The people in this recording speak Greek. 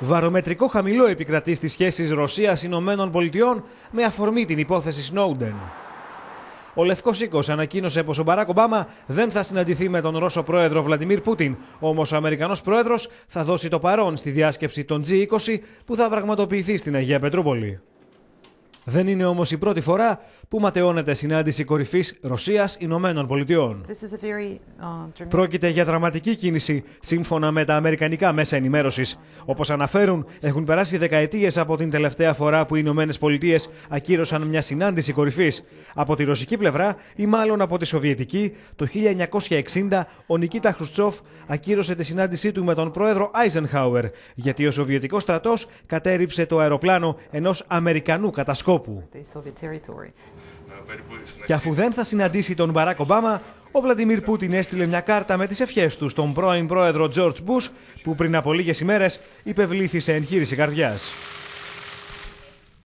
Βαρομετρικό χαμηλό επικρατεί στις σχέσεις Ρωσίας-Ηνωμένων Πολιτειών με αφορμή την υπόθεση Σνόουντεν. Ο Λευκός Οίκος ανακοίνωσε πως ο Μπαράκ Ομπάμα δεν θα συναντηθεί με τον Ρώσο πρόεδρο Βλαντιμίρ Πούτιν. Όμως ο Αμερικανός πρόεδρος θα δώσει το παρόν στη διάσκεψη των G20 που θα πραγματοποιηθεί στην Αγία Πετρούπολη. Δεν είναι όμως η πρώτη φορά που ματαιώνεται συνάντηση κορυφής Ρωσία-Ηνωμένων Πολιτειών. Uh, Πρόκειται για δραματική κίνηση, σύμφωνα με τα Αμερικανικά μέσα ενημέρωσης. Όπως αναφέρουν, έχουν περάσει δεκαετίες από την τελευταία φορά που οι Ηνωμένες Πολιτείες ακύρωσαν μια συνάντηση κορυφής. Από τη ρωσική πλευρά, ή μάλλον από τη σοβιετική, το 1960 ο Νικίτα Χρουστσόφ ακύρωσε τη συνάντησή του με τον πρόεδρο Άιζενχάουερ, γιατί ο σοβιετικός στρατός κατέριψε το αεροπλάνο ενός Αμερικανού κατασκόπου. Και αφού δεν θα συναντήσει τον Μπαράκ Ομπάμα, ο Βλαντιμίρ Πούτιν έστειλε μια κάρτα με τις ευχές του στον πρώην πρόεδρο Τζόρτς Μπούς, που πριν από λίγες ημέρες υπευλήθησε σε εγχείρηση καρδιάς.